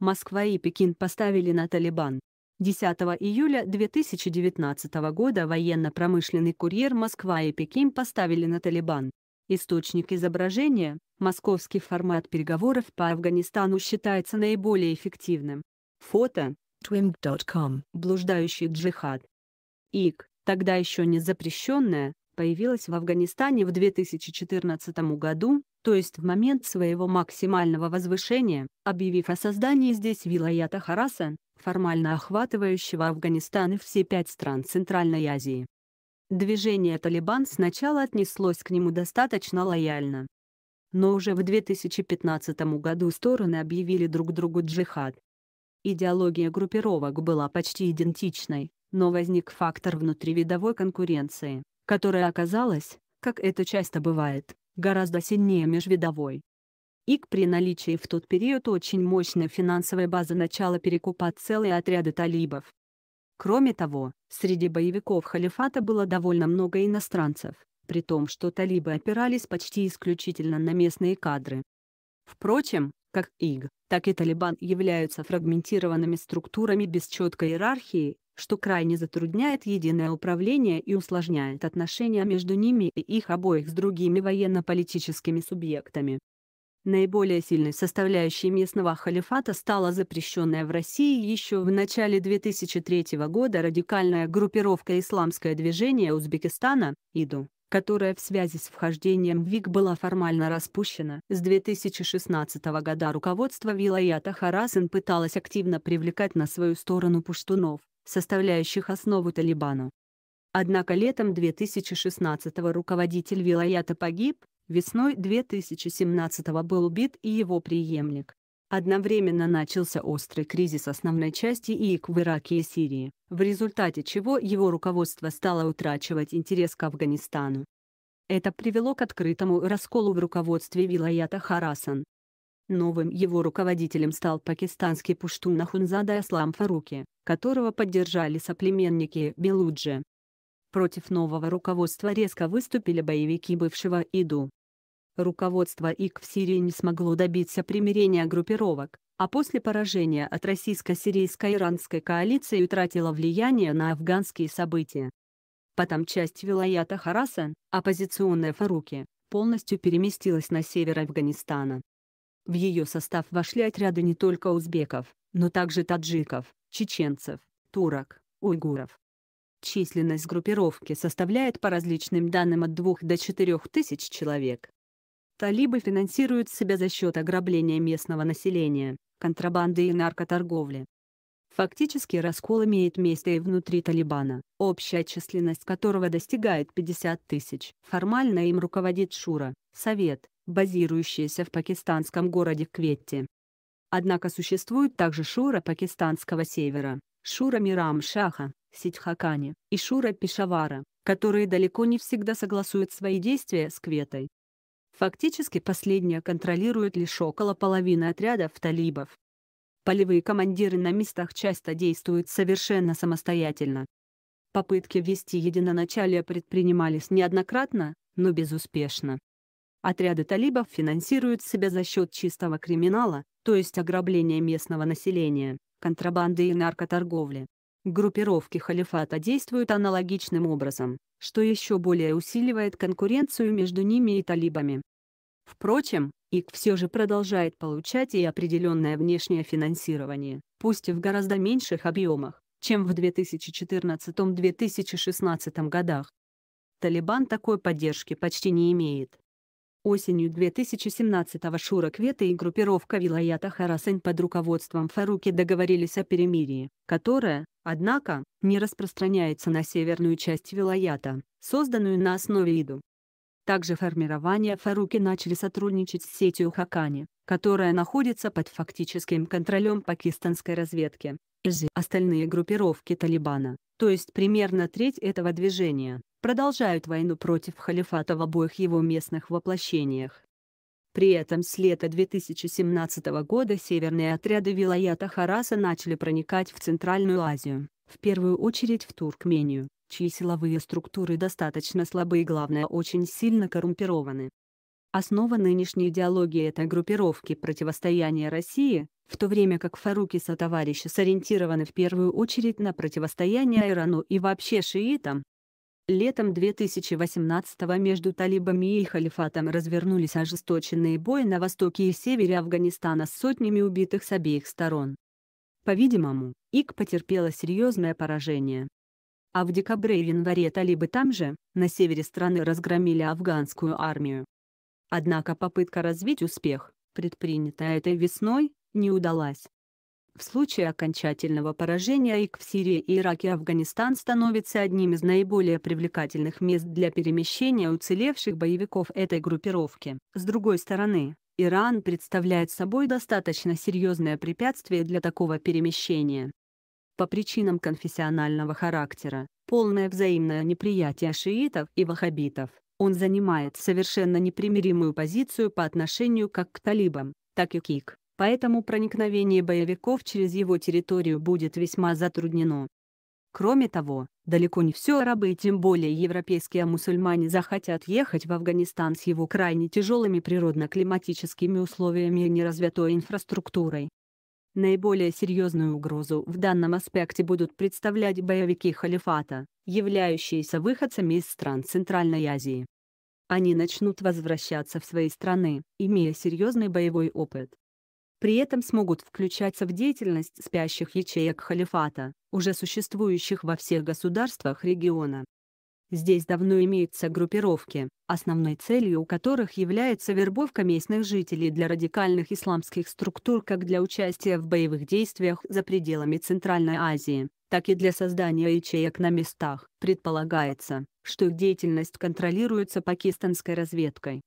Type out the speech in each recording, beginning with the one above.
Москва и Пекин поставили на Талибан. 10 июля 2019 года военно-промышленный курьер «Москва и Пекин» поставили на Талибан. Источник изображения – московский формат переговоров по Афганистану считается наиболее эффективным. Фото – twim.com, блуждающий джихад. ИК, тогда еще не запрещенная, появилась в Афганистане в 2014 году, то есть в момент своего максимального возвышения, объявив о создании здесь вилаята Хараса, формально охватывающего Афганистан и все пять стран Центральной Азии. Движение «Талибан» сначала отнеслось к нему достаточно лояльно. Но уже в 2015 году стороны объявили друг другу джихад. Идеология группировок была почти идентичной, но возник фактор внутривидовой конкуренции, которая оказалась, как это часто бывает, гораздо сильнее межвидовой. ИК при наличии в тот период очень мощной финансовой базы начала перекупать целые отряды талибов. Кроме того, среди боевиков халифата было довольно много иностранцев, при том что талибы опирались почти исключительно на местные кадры. Впрочем, как ИГ, так и Талибан являются фрагментированными структурами без четкой иерархии, что крайне затрудняет единое управление и усложняет отношения между ними и их обоих с другими военно-политическими субъектами. Наиболее сильной составляющей местного халифата стала запрещенная в России еще в начале 2003 года радикальная группировка «Исламское движение Узбекистана» ИДУ, которая в связи с вхождением в ВИК была формально распущена. С 2016 года руководство Вилаята Харасен пыталось активно привлекать на свою сторону пуштунов, составляющих основу Талибана. Однако летом 2016 руководитель Вилаята погиб, весной 2017 был убит и его преемник, Одновременно начался острый кризис основной части ИИК в Ираке и Сирии, в результате чего его руководство стало утрачивать интерес к Афганистану. Это привело к открытому расколу в руководстве Вилаята Харасан. Новым его руководителем стал пакистанский пуштун Нахунзада Аслам Фаруки, которого поддержали соплеменники Белуджи. Против нового руководства резко выступили боевики бывшего ИДУ, Руководство ИК в Сирии не смогло добиться примирения группировок, а после поражения от российско-сирийско-иранской коалиции утратило влияние на афганские события. Потом часть вилаята Харасан, оппозиционная Фаруки, полностью переместилась на север Афганистана. В ее состав вошли отряды не только узбеков, но также таджиков, чеченцев, турок, уйгуров. Численность группировки составляет по различным данным от 2 до 4 тысяч человек талибы финансируют себя за счет ограбления местного населения, контрабанды и наркоторговли. Фактически раскол имеет место и внутри Талибана, общая численность которого достигает 50 тысяч. Формально им руководит Шура, совет, базирующийся в пакистанском городе Кветте. Однако существует также Шура пакистанского севера, Шура Мирам Шаха, Сидхакани и Шура Пешавара, которые далеко не всегда согласуют свои действия с Кветой. Фактически последняя контролирует лишь около половины отрядов талибов. Полевые командиры на местах часто действуют совершенно самостоятельно. Попытки ввести единоначалие предпринимались неоднократно, но безуспешно. Отряды талибов финансируют себя за счет чистого криминала, то есть ограбления местного населения, контрабанды и наркоторговли. Группировки халифата действуют аналогичным образом, что еще более усиливает конкуренцию между ними и талибами. Впрочем, ИК все же продолжает получать и определенное внешнее финансирование, пусть и в гораздо меньших объемах, чем в 2014-2016 годах. Талибан такой поддержки почти не имеет. Осенью 2017-го Шура Квета и группировка Вилаята Харасень под руководством Фаруки договорились о перемирии, которое, однако, не распространяется на северную часть Вилаята, созданную на основе Иду. Также формирование Фаруки начали сотрудничать с сетью Хакани, которая находится под фактическим контролем пакистанской разведки. Изи. Остальные группировки Талибана, то есть примерно треть этого движения, продолжают войну против халифата в обоих его местных воплощениях. При этом с лета 2017 года северные отряды Вилаята Хараса начали проникать в Центральную Азию, в первую очередь в Туркмению, чьи силовые структуры достаточно слабы и главное очень сильно коррумпированы. Основа нынешней идеологии этой группировки противостояния России, в то время как Фаруки сотоварищи сориентированы в первую очередь на противостояние Ирану и вообще шиитам. Летом 2018-го между талибами и халифатом развернулись ожесточенные бои на востоке и севере Афганистана с сотнями убитых с обеих сторон. По-видимому, ИК потерпела серьезное поражение а в декабре и январе талибы там же, на севере страны разгромили афганскую армию. Однако попытка развить успех, предпринятая этой весной, не удалась. В случае окончательного поражения ИК в Сирии, Ираке Афганистан становится одним из наиболее привлекательных мест для перемещения уцелевших боевиков этой группировки. С другой стороны, Иран представляет собой достаточно серьезное препятствие для такого перемещения по причинам конфессионального характера, полное взаимное неприятие шиитов и ваххабитов. Он занимает совершенно непримиримую позицию по отношению как к талибам, так и к ИК, поэтому проникновение боевиков через его территорию будет весьма затруднено. Кроме того, далеко не все арабы и тем более европейские мусульмане захотят ехать в Афганистан с его крайне тяжелыми природно-климатическими условиями и неразвитой инфраструктурой. Наиболее серьезную угрозу в данном аспекте будут представлять боевики халифата, являющиеся выходцами из стран Центральной Азии. Они начнут возвращаться в свои страны, имея серьезный боевой опыт. При этом смогут включаться в деятельность спящих ячеек халифата, уже существующих во всех государствах региона. Здесь давно имеются группировки, основной целью у которых является вербовка местных жителей для радикальных исламских структур как для участия в боевых действиях за пределами Центральной Азии, так и для создания ячеек на местах. Предполагается, что их деятельность контролируется пакистанской разведкой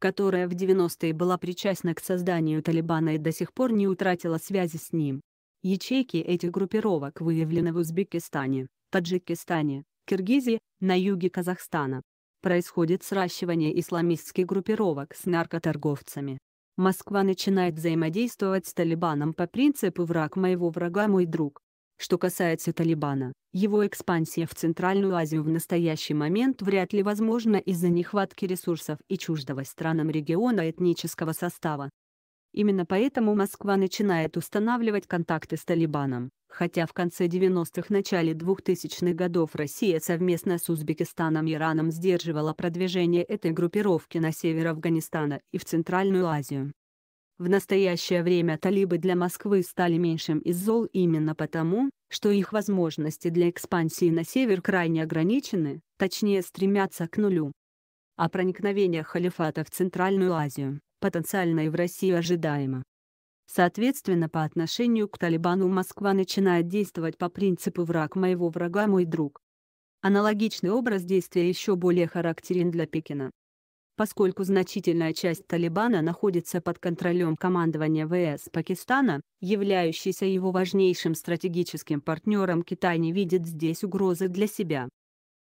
которая в 90-е была причастна к созданию Талибана и до сих пор не утратила связи с ним. Ячейки этих группировок выявлены в Узбекистане, Таджикистане, Киргизии на юге Казахстана. Происходит сращивание исламистских группировок с наркоторговцами. Москва начинает взаимодействовать с Талибаном по принципу «враг моего врага – мой друг». Что касается Талибана, его экспансия в Центральную Азию в настоящий момент вряд ли возможна из-за нехватки ресурсов и чуждого странам региона этнического состава. Именно поэтому Москва начинает устанавливать контакты с Талибаном. Хотя в конце 90-х – начале 2000-х годов Россия совместно с Узбекистаном и Ираном сдерживала продвижение этой группировки на север Афганистана и в Центральную Азию. В настоящее время талибы для Москвы стали меньшим из зол именно потому, что их возможности для экспансии на север крайне ограничены, точнее стремятся к нулю. О проникновении халифата в Центральную Азию потенциально и в России ожидаемо. Соответственно, по отношению к Талибану Москва начинает действовать по принципу «враг моего врага – мой друг». Аналогичный образ действия еще более характерен для Пекина. Поскольку значительная часть Талибана находится под контролем командования ВС Пакистана, являющийся его важнейшим стратегическим партнером Китай не видит здесь угрозы для себя.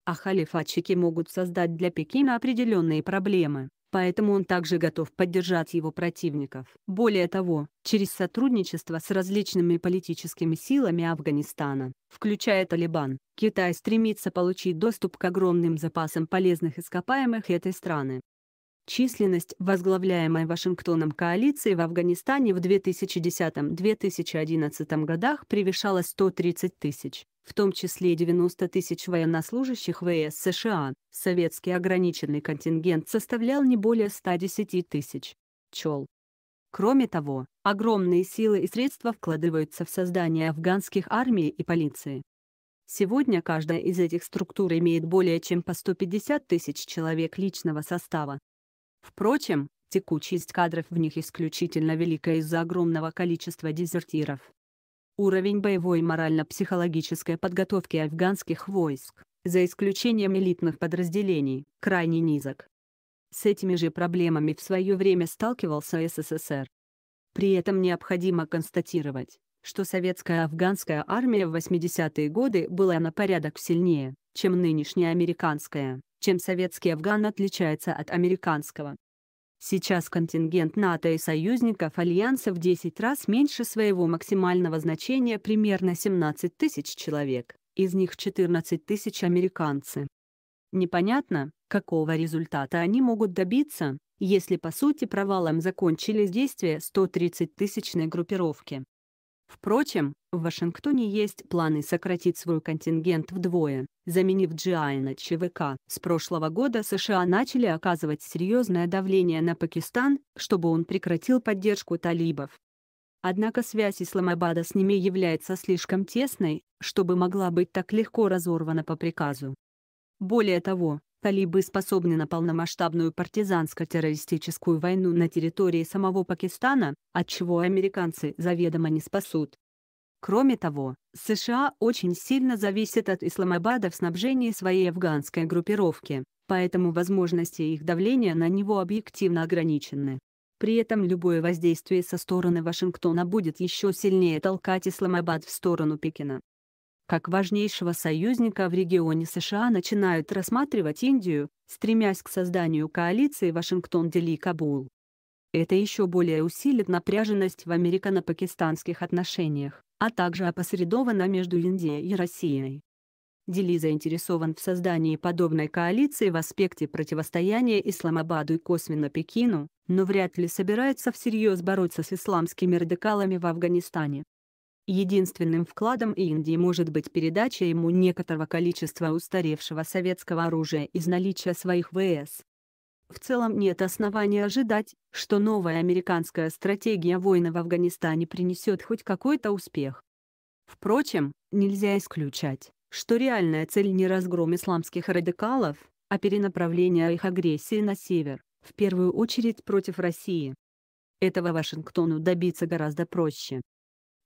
А халифатчики могут создать для Пекина определенные проблемы, поэтому он также готов поддержать его противников. Более того, через сотрудничество с различными политическими силами Афганистана, включая Талибан, Китай стремится получить доступ к огромным запасам полезных ископаемых этой страны. Численность возглавляемой Вашингтоном коалиции в Афганистане в 2010-2011 годах превышала 130 тысяч, в том числе 90 тысяч военнослужащих ВС США. Советский ограниченный контингент составлял не более 110 тысяч. Чел. Кроме того, огромные силы и средства вкладываются в создание афганских армий и полиции. Сегодня каждая из этих структур имеет более чем по 150 тысяч человек личного состава, Впрочем, текучесть кадров в них исключительно велика из-за огромного количества дезертиров. Уровень боевой морально-психологической подготовки афганских войск, за исключением элитных подразделений, крайне низок. С этими же проблемами в свое время сталкивался СССР. При этом необходимо констатировать, что советская афганская армия в 80-е годы была на порядок сильнее, чем нынешняя американская, чем советский Афган отличается от американского. Сейчас контингент НАТО и союзников Альянса в 10 раз меньше своего максимального значения примерно 17 тысяч человек, из них 14 тысяч американцы. Непонятно, какого результата они могут добиться, если по сути провалом закончились действия 130-тысячной группировки. Впрочем, в Вашингтоне есть планы сократить свой контингент вдвое. Заменив GI на ЧВК, с прошлого года США начали оказывать серьезное давление на Пакистан, чтобы он прекратил поддержку талибов. Однако связь Исламабада с ними является слишком тесной, чтобы могла быть так легко разорвана по приказу. Более того, талибы способны на полномасштабную партизанско-террористическую войну на территории самого Пакистана, от чего американцы заведомо не спасут. Кроме того, США очень сильно зависят от Исламабада в снабжении своей афганской группировки, поэтому возможности их давления на него объективно ограничены. При этом любое воздействие со стороны Вашингтона будет еще сильнее толкать Исламабад в сторону Пекина как важнейшего союзника в регионе США начинают рассматривать Индию, стремясь к созданию коалиции Вашингтон-Дели-Кабул. Это еще более усилит напряженность в американо-пакистанских отношениях, а также опосредованно между Индией и Россией. Дели заинтересован в создании подобной коалиции в аспекте противостояния Исламабаду и косвенно Пекину, но вряд ли собирается всерьез бороться с исламскими радикалами в Афганистане. Единственным вкладом Индии может быть передача ему некоторого количества устаревшего советского оружия из наличия своих ВС. В целом нет оснований ожидать, что новая американская стратегия войны в Афганистане принесет хоть какой-то успех. Впрочем, нельзя исключать, что реальная цель не разгром исламских радикалов, а перенаправление их агрессии на север, в первую очередь против России. Этого Вашингтону добиться гораздо проще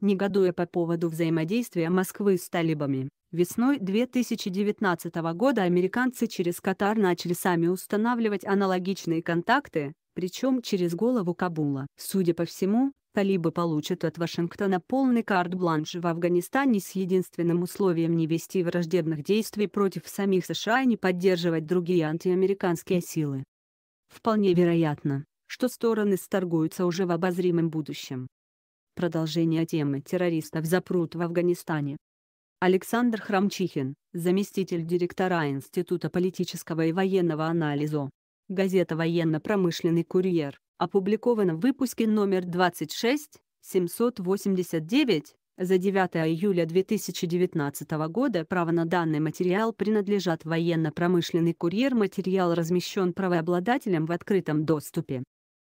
негодуя по поводу взаимодействия Москвы с талибами. Весной 2019 года американцы через Катар начали сами устанавливать аналогичные контакты, причем через голову Кабула. Судя по всему, талибы получат от Вашингтона полный карт-бланш в Афганистане с единственным условием не вести враждебных действий против самих США и не поддерживать другие антиамериканские силы. Вполне вероятно, что стороны сторгуются уже в обозримом будущем. Продолжение темы террористов запрут в Афганистане. Александр Храмчихин, заместитель директора Института политического и военного анализа. Газета «Военно-промышленный курьер» опубликована в выпуске номер 26, 789, за 9 июля 2019 года право на данный материал принадлежат военно-промышленный курьер. Материал размещен правообладателем в открытом доступе.